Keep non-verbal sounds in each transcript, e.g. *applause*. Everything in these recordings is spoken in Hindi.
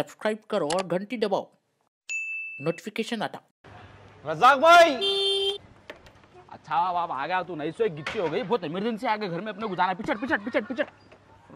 सब्सक्राइब करो और घंटी दबाओ नोटिफिकेशन आता रजाक भाई अच्छा अब आ गया तू तो नहीं सो गिट्टी हो गई बहुत इमरजेंसी आ गई घर में अपने गुजारा पिछट पिछट पिछट पिछट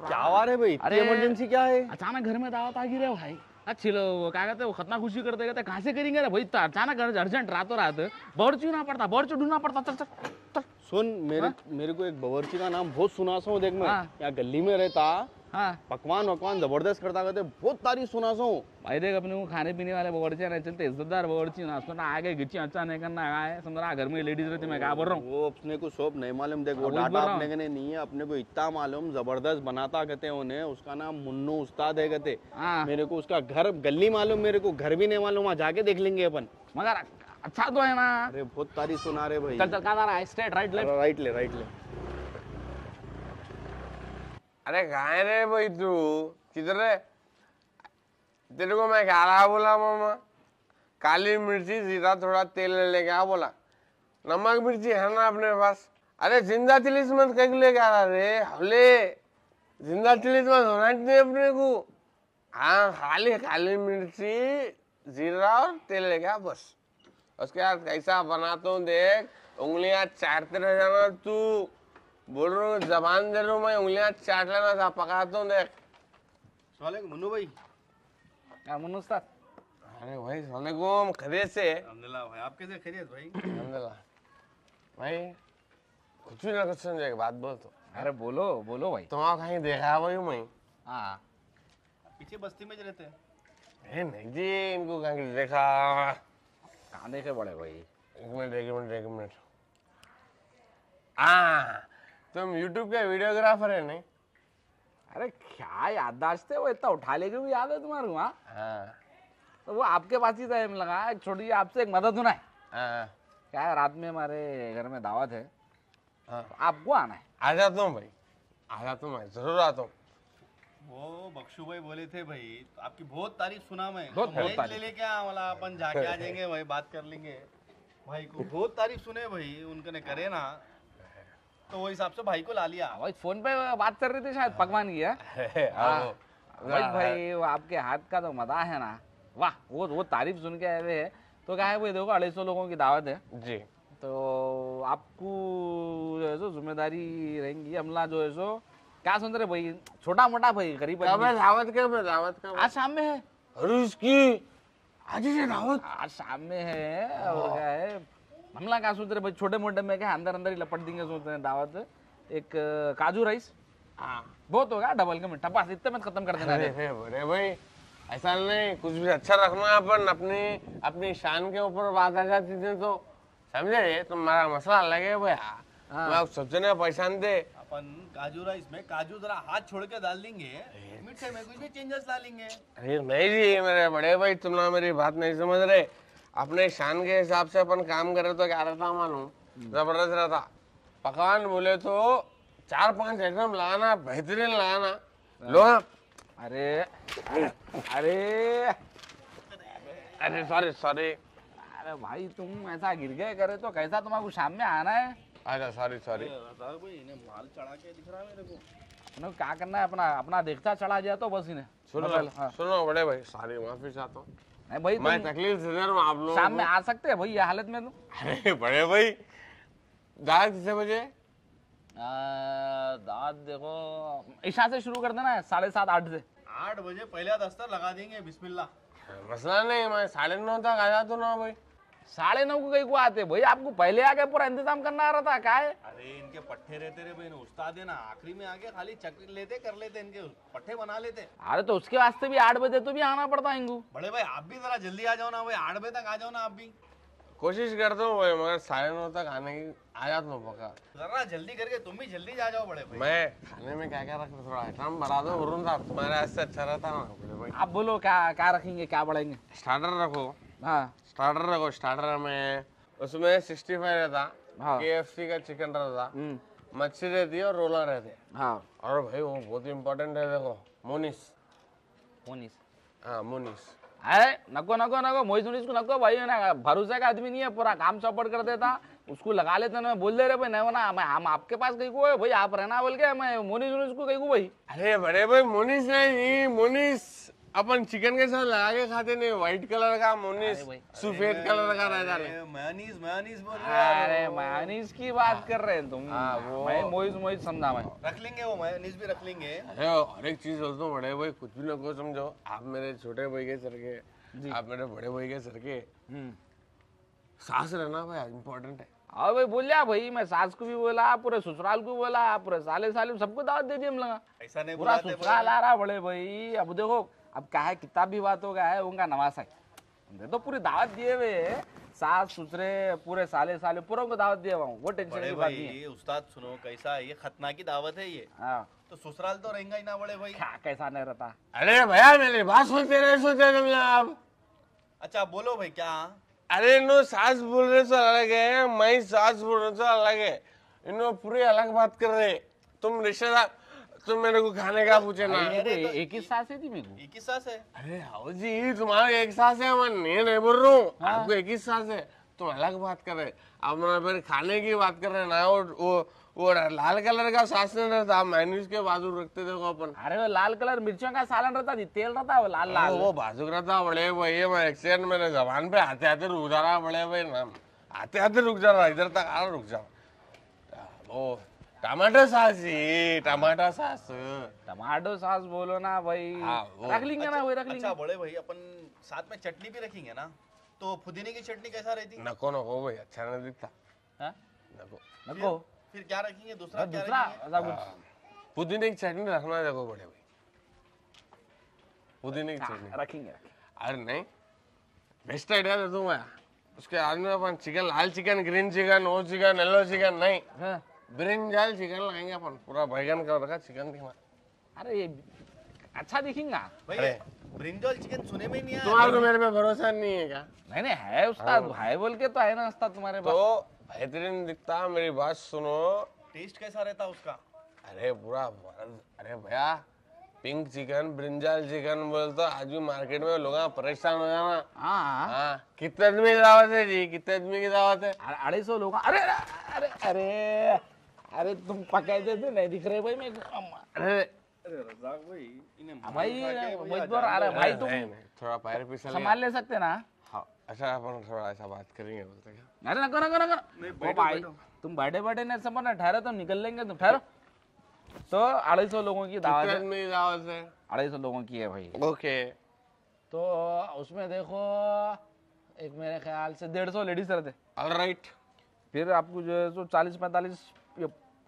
क्या आ रहे भाई अरे इमरजेंसी क्या है अचानक घर में दावत आ गई रे भाई अच्छी वो क्या कहते हैं खतना खुशी करते तो कहते कहा से करेंगे ना भाई तो अचानक अर्जेंट रातों रात बर्चू ना पड़ता बर्चू ढूंढना पड़ता चल चल सुन मेरे हाँ? मेरे को एक बावर्ची का नाम बहुत सुना सो देख मैं यहाँ गली में रहता हाँ। पकवान वकवान जबरदस्त करता करते बहुत तारीफ सुना सो भाई देख अपने को खाने पीने वाले बगड़चे ना चलते इज्जतदार बगड़ची ना सुना आगे गिची अच्छा नहीं करना है समझ घर में लेडीज रहती मैं क्या बोल रहा हूँ वो अपने को सब नहीं मालूम देख वो डाटा अपने के नहीं है अपने को इतना मालूम जबरदस्त बनाता कहते हैं उन्हें उसका नाम मुन्नू उस्ताद है कहते हाँ। मेरे को उसका घर गली मालूम मेरे को घर भी नहीं मालूम वहाँ जाके देख लेंगे अपन मगर अच्छा तो है ना अरे बहुत तारीफ सुना रहे भाई चल चल कहा स्ट्रेट राइट लेफ्ट राइट ले राइट ले अरे गाय रे भाई तू किधर है तेरे को मैं कह रहा बोला मामा काली मिर्ची सीधा थोड़ा तेल ले लेके आ बोला नमक मिर्ची है ना अपने पास अरे जिंदा चिलीस मत कहीं ले आ रहा रे हले जिंदा चिलीस मत होना चाहिए अपने को हाँ खाली काली मिर्ची जीरा और तेल ले गया बस उसके बाद कैसा बनाता हूँ देख उंगलियां चाटते रह जाना तू बोल रहा हूँ जबान दे रहा हूँ मैं उंगलियाँ चाट लेना था पकाता हूँ देख सोले मुन्नू भाई क्या मुन्नू उस्ताद अरे भाई सलाम खरीद से अल्हम्दुलिल्लाह भाई आप कैसे खरीद भाई अल्हम्दुलिल्लाह भाई कुछ ना कुछ समझे बात बोल तो अरे बोलो बोलो भाई तुम्हारा तो कहीं देखा भाई मैं हाँ पीछे बस्ती में रहते हैं नहीं जी इनको कहीं देखा कहाँ देखे बड़े भाई एक मिनट एक मिनट एक मिनट आ हाँ। तुम YouTube के वीडियोग्राफर है नहीं अरे क्या याददाश्त है वो इतना उठा लेके भी याद है तुम्हारे को हाँ, हाँ। तो वो आपके पास ही टाइम लगा एक छोटी आपसे एक मदद होना है हाँ। क्या है रात में हमारे घर में दावत है हाँ। तो आपको आना है आ जाता हूँ भाई आ जाता हूँ मैं जरूर आता हूँ वो बक्षू भाई बोले थे भाई तो आपकी बहुत तारीफ सुना मैं बहुत तो बहुत ले लेके वाला अपन जाके आ जाएंगे भाई बात कर लेंगे भाई को बहुत तारीफ सुने भाई उनके ने करे ना तो वो हिसाब से भाई को ला लिया भाई फोन पे बात कर रहे थे शायद पकवान की है हाँ? *laughs* हाँ, हाँ। भाई भाई आपके हाथ का तो मजा है ना वाह वो वो तारीफ सुन के आए हुए है तो क्या है वो देखो अढ़ाई सौ लोगों की दावत है जी तो आपको जो है सो जिम्मेदारी रहेंगी हमला जो है सो क्या सुन रहे भाई छोटा मोटा भाई गरीब दावत के दावत का आज शाम में है अरे इसकी आज ही दावत आज शाम में है और क्या है बंगला का सोच रहे भाई छोटे मोटे में क्या अंदर अंदर ही लपट देंगे सोच रहे दावत एक काजू राइस हाँ बहुत होगा डबल का मिठा बस इतने में खत्म कर देना अरे भाई ऐसा नहीं कुछ भी अच्छा रखना अपन अपनी अपनी शान के ऊपर बात आ जाती थी तो समझे तुम्हारा तो मसला अलग है भैया हाँ। सबसे ना परेशान थे अपन काजू राइस में काजू जरा हाथ छोड़ के डाल देंगे मीठे में कुछ भी चेंजेस डालेंगे अरे नहीं जी मेरे बड़े भाई तुम ना मेरी बात नहीं समझ रहे अपने शान के हिसाब से अपन काम करे तो क्या रहता मालूम जबरदस्त रहता पकवान बोले तो चार पांच आइटम लाना बेहतरीन लाना लो हाँ। अरे अरे अरे सॉरी सॉरी अरे भाई तुम ऐसा गिर गए करे तो कैसा तुम्हारे शाम में आना है अच्छा सॉरी सॉरी माल चढ़ा के दिख रहा है मेरे को क्या करना है अपना अपना देखता चढ़ा जाए तो बस इन्हें सुनो मतलब, हाँ। सुनो बड़े भाई सारी माफी चाहता हूँ भाई मैं तकलीफ आप लोग सामने आ सकते हैं भाई ये हालत में तुम अरे बड़े भाई दाद किसे बजे दाद देखो ईशा से शुरू कर देना साढ़े सात आठ से आठ बजे पहले दस्तर लगा देंगे बिस्मिल्ला हाँ, मसला नहीं मैं साढ़े नौ तक आ जाता ना भाई साढ़े नौ को कई को आते भाई आपको पहले आके पूरा इंतजाम करना आ रहा था क्या है अरे इनके पट्टे रहते रे भाई उस्ताद है ना आखिरी में आके खाली चक लेते कर लेते इनके पट्टे बना लेते अरे तो उसके वास्ते भी आठ बजे तो भी आना पड़ता है इनको बड़े भाई आप भी जरा जल्दी आ जाओ ना भाई आठ बजे तक आ जाओ ना आप भी कोशिश कर दो भाई मगर साढ़े नौ तक आने की आ जाते हो पक्का जरा जल्दी करके तुम भी जल्दी जा जाओ बड़े भाई मैं खाने में क्या क्या रख थोड़ा आइटम बढ़ा दो वरुण साहब तुम्हारे ऐसे अच्छा रहता ना बड़े भाई आप बोलो क्या क्या रखेंगे क्या बढ़ेंगे स्टार्टर रखो हाँ स्टार्टर रखो स्टार्टर में उसमें सिक्सटी फाइव रहता हाँ के एफ सी का चिकन रहता हम्म। मच्छी रहती है और रोला रहते हैं हाँ। और भाई वो बहुत इंपॉर्टेंट है देखो मोनिस मोनिस हाँ मोनिस अरे नको नको नको मोहित मुनीस को नको भाई है ना भरोसे का आदमी नहीं है पूरा काम सपोर्ट कर देता उसको लगा लेते ना बोल दे रहे भाई नहीं ना मैं हम आपके पास कहीं को है भाई आप रहना बोल के मैं मोनिस मुनीस को कहीं को भाई अरे बड़े भाई मोनिस नहीं मोनिस अपन चिकन के साथ लगा के खाते नहीं व्हाइट कलर का मोनिस सफेद कलर का रह है मायोनीज मायोनीज बोल रहे अरे मायोनीज की बात कर रहे हैं तुम हां वो मैं मोइज मोइज समझा मैं रख लेंगे वो मायोनीज भी रख लेंगे अरे हर एक चीज सोचो बड़े भाई कुछ भी ना को समझो आप मेरे छोटे भाई के सर के आप मेरे बड़े भाई के सर के हम्म। सास रहना भाई इंपॉर्टेंट है हाँ भाई बोल लिया भाई मैं सास को भी बोला पूरे ससुराल को बोला पूरे साले साले सबको दावत दे दी हम लगा ऐसा नहीं पूरा ससुराल आ रहा बड़े भाई अब देखो अब कहा है किताब भी बात हो गया है उनका नवासा है तो पूरी दावत दिए हुए सास ससुरे पूरे साले साले पूरा उनको दावत दिया वो टेंशन की बात नहीं है उस्ताद सुनो कैसा ये खतना की दावत है ये हाँ तो ससुराल तो रहेगा ही ना बड़े भाई क्या हाँ, कैसा नहीं रहता अरे भैया मेरे बात सुनते रहे सुनते रहे आप अच्छा बोलो भाई क्या अरे इनो सास बोल रहे सो तो अलग है मैं सास बोल रहे सो तो अलग है इनो पूरी अलग बात कर रहे तुम रिश्तेदार तुम मेरे को खाने का पूछे ना तो एक ही सास है एक ही सास है अरे हाउ जी तुम्हारा एक सास है मैं नहीं नहीं बोल रहा हूँ हाँ। आपको एक ही सास है तुम अलग बात कर रहे अब मैं फिर खाने की बात कर रहे ना और वो वो लाल कलर का सालन रहता मेन्यूज के बाजू रखते थे वो अपन अरे वो लाल कलर मिर्चों का सालन रहता थी तेल रहता वो लाल लाल हाँ, वो बाजू रहता बड़े भाई मैं एक्सीडेंट मेरे जबान पे आते आते रुक जा रहा बड़े भाई नाम आते आते रुक जा रहा इधर तक आ रुक जा वो टमाटो सास जी टमाटर सॉस टमाटो सास बोलो ना भाई हाँ, रख लेंगे ना अच्छा, वही रख लेंगे अच्छा बड़े भाई अपन साथ में चटनी भी रखेंगे ना तो पुदीने की चटनी कैसा रहती नको नको भाई अच्छा नहीं दिखता हां नको नको फिर- क्या रखेंगे दूसरा क्या रखेंगे ऐसा कुछ हाँ। पुदीने की चटनी रखना देखो बड़े भाई पुदीने की हाँ, चटनी रखेंगे अरे नहीं बेस्ट आइडिया दे दूंगा उसके आदमी अपन चिकन लाल चिकन ग्रीन चिकन वो चिकन येलो चिकन नहीं हां ब्रिंजल चिकन लाएंगे अपन पूरा बैगन का रखा चिकन दिखना अरे ये अच्छा दिखेगा ब्रिंजल चिकन सुने में नहीं आया तुम्हारे को मेरे पे भरोसा नहीं है क्या नहीं नहीं है उस्ताद हाँ। भाई बोल के तो है ना उस्ताद तुम्हारे तो पास तो बेहतरीन दिखता मेरी बात सुनो टेस्ट कैसा रहता उसका अरे पूरा अरे भैया पिंक चिकन ब्रिंजाल चिकन बोलते आज भी मार्केट में लोग परेशान हो जाना हाँ। हाँ। कितने आदमी की दावत है जी कितने आदमी की दावत है अढ़ाई सौ लोग अरे अरे अरे अरे तुम पकाए थे नहीं दिख रहे भाई मेरे को अरे अरे रजाक भाई इन्हें भाई मजबूर आ रहा भाई तुम थोड़ा पैर फिसल संभाल ले सकते ना हाँ अच्छा अपन थोड़ा ऐसा बात करेंगे बोलते क्या अरे नको नको नको ओ भाई तुम बड़े बड़े ने समझ ना ठहरो तो निकल लेंगे तुम तो ठहरो तो अढ़ाई सौ लोगों की दावत है मेरी दावत है अढ़ाई सौ लोगों की है भाई ओके तो उसमें देखो एक मेरे ख्याल से डेढ़ सौ लेडीज रहते ऑलराइट फिर आपको जो है सो चालीस पैंतालीस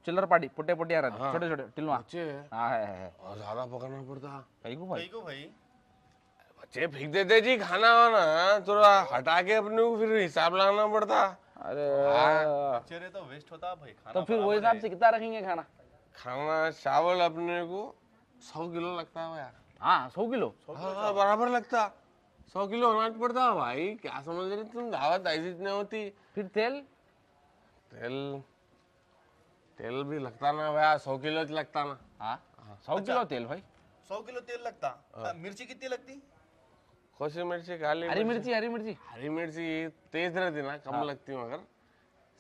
चिल्लर पाड़ी पुटे पुट्टिया रहते हाँ। छोटे छोटे टिलवा हाँ है, है, और ज्यादा पकड़ना पड़ता कहीं को भाई कहीं को भाई बच्चे फेंक देते जी खाना वाना थोड़ा हटा के अपने को फिर हिसाब लगाना पड़ता अरे चेहरे तो वेस्ट होता भाई खाना तो फिर वो हिसाब से कितना रखेंगे खाना खाना चावल अपने को सौ किलो लगता है यार हाँ सौ किलो हाँ बराबर लगता सौ किलो अनाज पड़ता भाई क्या समझ रहे तुम दावत ऐसी इतनी होती फिर तेल तेल तेल भी लगता ना भैया सौ किलो लगता ना हाँ? हाँ। सौ अच्छा। किलो तेल भाई सौ किलो तेल लगता हाँ। मिर्ची कितनी लगती खोसी मिर्ची काली हरी मिर्ची हरी मिर्ची हरी मिर्ची तेज रहती ना कम लगती मगर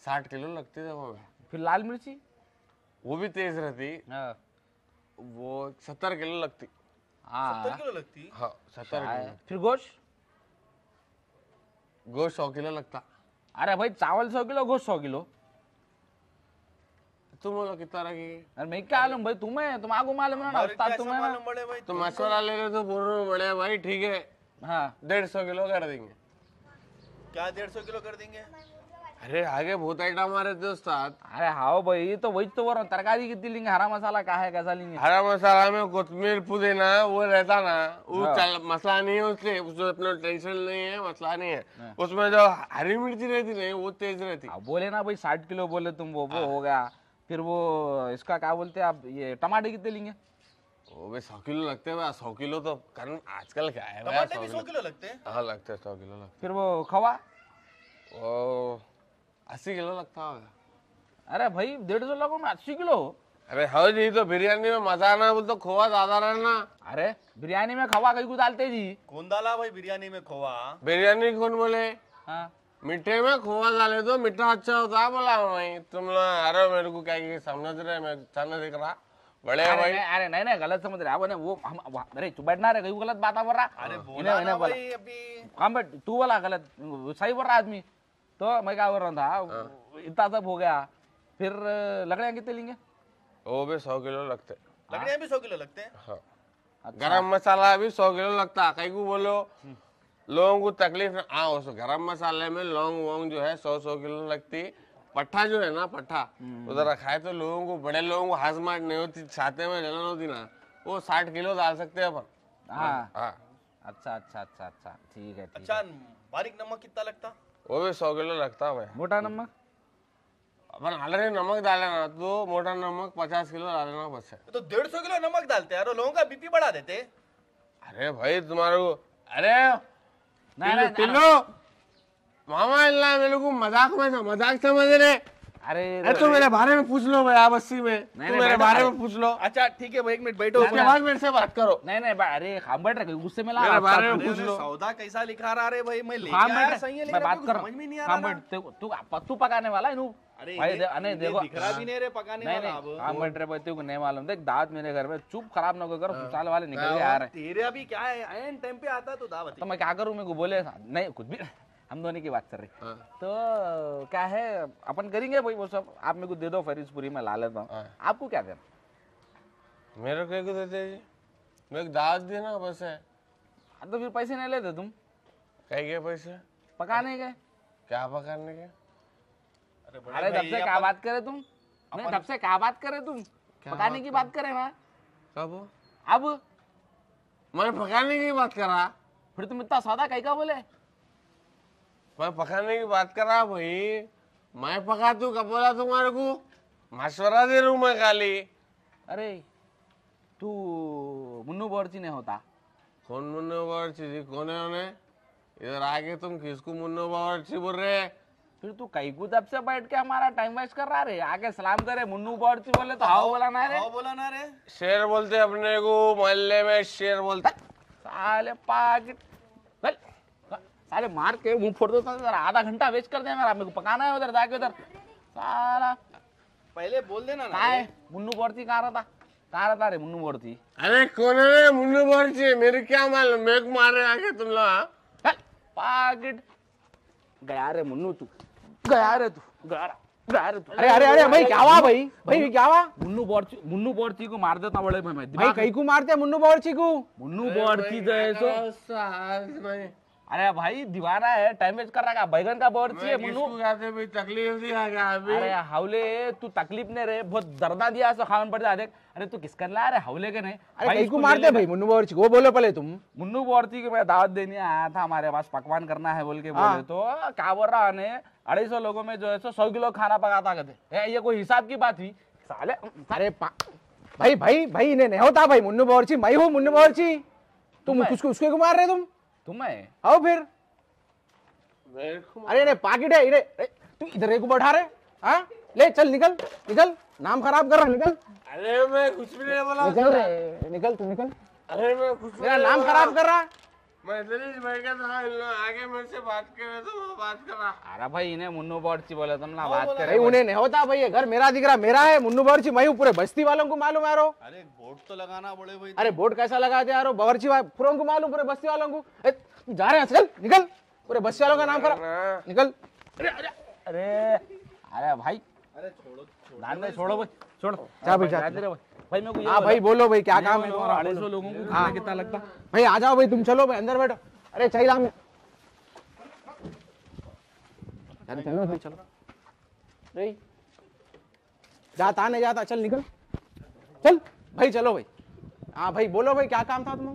साठ किलो लगती है वो फिर लाल मिर्ची वो भी तेज रहती वो सत्तर किलो लगती सत्तर किलो लगती सत्तर फिर गोश्त गोश्त सौ किलो लगता अरे भाई चावल सौ किलो गोश्त सौ किलो तुम है डेढ़ सौ किलो कर देंगे क्या डेढ़ सौ किलो कर देंगे अरे आगे बहुत आइटम अरे भाई तो वही तो बोल रहा हूँ तरकारी कितनी लेंगे हरा मसाला का है कैसा लेंगे हरा मसाला में कोतमीर पुदीना वो रहता ना वो मसला नहीं है उससे उसमें अपना टेंशन नहीं है मसला नहीं है हाँ। उसमें जो हरी मिर्ची रहती नहीं वो तेज रहती बोले ना भाई साठ किलो बोले तुम वो वो हाँ। हो गया फिर वो इसका क्या बोलते हैं आप ये टमाटर कितने लेंगे वो भी सौ किलो लगते हैं सौ किलो तो कारण आजकल क्या है टमाटर भी सौ किलो लगते हैं हाँ लगते हैं सौ किलो लगते फिर वो खवा वो अस्सी किलो लगता होगा अरे भाई डेढ़ सौ लगो में अस्सी किलो अरे हाँ जी तो बिरयानी में मजा आना बोल तो खोवा ज्यादा रहना अरे बिरयानी में खोवा कहीं को डालते जी कौन डाला भाई बिरयानी में खोवा बिरयानी कौन बोले हाँ मीठे में खोआ डाले तो मीठा अच्छा होता बोला भाई तुम लोग अरे मेरे को क्या समझ रहे मैं सामने देख रहा बड़े अरे भाई अरे नहीं नहीं गलत समझ रहे आप वो हम अरे तू बैठना रे कोई गलत बात बोल रहा अरे हाँ, बोला ना भाई अभी काम हाँ, बैठ तू बोला गलत सही बोल रहा आदमी तो मैं क्या बोल रहा था हाँ। इतना सब हो गया फिर लकड़िया कितने लेंगे वो भी सौ किलो लगते लकड़ियाँ भी सौ किलो लगते हैं अच्छा। गरम मसाला भी सौ किलो लगता कहीं को बोलो हम्म। लोगों को तकलीफ ना हाँ, आ उस गरम मसाले में लौंग वोंग जो है सौ सौ किलो लगती पट्ठा जो है ना पट्ठा हम्म। उधर खाए तो लोगों को बड़े लोगों को हाजमाट नहीं होती छाते में जलन होती ना वो साठ किलो डाल सकते हैं अपन हाँ। हाँ। अच्छा अच्छा अच्छा अच्छा ठीक है अच्छा बारीक नमक कितना लगता वो भी सौ किलो लगता है मोटा नमक अपन ऑलरेडी नमक डाले ना तो मोटा नमक पचास किलो डालना बस है तो डेढ़ सौ किलो नमक डालते हैं लोगों का बीपी बढ़ा देते अरे भाई तुम्हारे अरे पिल्लो मामा इल्ला मेरे को मजाक में मजाक समझ रहे अरे तो मेरे बारे में पूछ लो भाई आवसी में नहीं, तो मेरे बारे में पूछ लो अच्छा ठीक है एक मिनट बैठो उसके बाद मेरे से बात करो नहीं नहीं अरे हम बैठ रहे गुस्से में मेरे बारे में पूछ लो सौदा कैसा लिखा रहा रे भाई मैं लेके सही है मैं बात कर रहा तू तू पत्तू पकाने वाला है अरे अरे देखो नहीं पकाने नहीं, नहीं, मालूम देख दावत मेरे घर में चुप खराब ना कर साल हाँ। वाले निकल के आ रहे तेरे अभी क्या है टाइम पे आता तो दावत तो मैं क्या करूँ मेरे को बोले नहीं कुछ भी हम दोनों की बात कर रहे हैं हाँ। तो क्या है अपन करेंगे भाई वो सब आप मेरे को दे दो फरीजपुरी में ला लेता हूँ हाँ। आपको क्या करना मेरे को क्या देते जी मेरे दाज देना बस है हाँ, तो फिर पैसे नहीं लेते तुम कहीं गए पैसे पकाने के क्या पकाने के अरे तब से क्या बात करे तुम नहीं तब से क्या बात करे तुम पकाने की बात करे वहाँ कब अब मैं पकाने की बात कर रहा फिर तुम इतना सौदा कहीं का बोले मैं पकाने की बात कर रहा भाई मैं पका तू कब बोला तुम्हारे को मशवरा दे रू मैं खाली अरे तू मुन्नू बोर्ची ने होता कौन मुन्नू बोर्ची जी कौन है उन्हें इधर आके तुम किसको मुन्नू बोर्ची बोल रहे फिर तू कई को तब से बैठ के हमारा टाइम वेस्ट कर रहा रे आगे सलाम करे मुन्नू बोर्ची बोले तो हाओ बोला ना रे हाओ बोला ना रे शेर बोलते अपने को मोहल्ले में शेर बोलता साले पागल साले मार के मुंह फोड़ देता तो जरा आधा घंटा वेस्ट कर देना मेरा मेरे को पकाना है उधर जाके उधर साला पहले बोल देना ना है मुन्नू बोर्ती रहा था रहता रहा था रे मुन्नू बोर्ती अरे कौन है मुन्नू बोर्ती मेरे क्या मालूम मेरे को मारे आके तुम लोग हाँ? पागल गया रे मुन्नू तू गया रे तू गया अरे अरे अरे भाई क्या हुआ भाई भाई क्या हुआ मुन्नू बोर्ची मुन्नू बोर्ची को मार देता बड़े भाई भाई कहीं को मारते मुन्नू बोर्ची को मुन्नू बोर्ची तो ऐसा अरे भाई दीवाना है टाइम वेस्ट कर रहा है बैगन का बोर चाहिए मुन्नू तकलीफ दिया गया अरे हावले तू तकलीफ नहीं रहे बहुत दर्दा दिया सो खावन पड़ता है अरे तू किस कर ला अरे हावले के नहीं अरे भाई को मार दे भाई मुन्नू बोरची वो बोलो पहले तुम मुन्नू बोरची को मैं दावत देने आया था हमारे पास पकवान करना है बोल के बोले हाँ। तो क्या बोल रहा है अढ़ाई सौ लोगों में जो है सो सौ किलो खाना पकाता कहते ये कोई हिसाब की बात थी साले अरे भाई भाई भाई इन्हें नहीं होता भाई मुन्नू बोरची मई हूँ मुन्नू बोरची तुम उसको उसको मार रहे तुम तुम मैं आओ फिर अरे ने पाकिट है इरे तू इधर एक बैठा रहे हाँ ले चल निकल निकल नाम खराब कर रहा निकल अरे मैं कुछ भी नहीं बोला निकल रे निकल तू निकल अरे मैं कुछ मेरा नाम खराब कर रहा हाँ, बस्ती वालों को मालूम है अरे बोर्ड तो लगाना बड़े भाई अरे बोर्ड कैसा लगाते यारो बावर्ची भाई पूरा को मालूम पूरे बस्ती वालों को जा रहे हैं निकल पूरे बस्ती वालों का नाम करा निकल अरे अरे अरे भाई अरे छोड़ो छोड़ो भाई छोड़ो जा भाई भाई मेरे को हाँ भाई बोलो भाई क्या काम है तुम्हारा अढ़ाई लोगों को हाँ कितना लगता भाई आ जाओ भाई तुम चलो भाई अंदर बैठो अरे चाहिए हम अरे चलो भाई चलो अरे जाता नहीं जाता चल निकल चल भाई चलो भाई हाँ भाई बोलो भाई क्या काम था तुम्हारा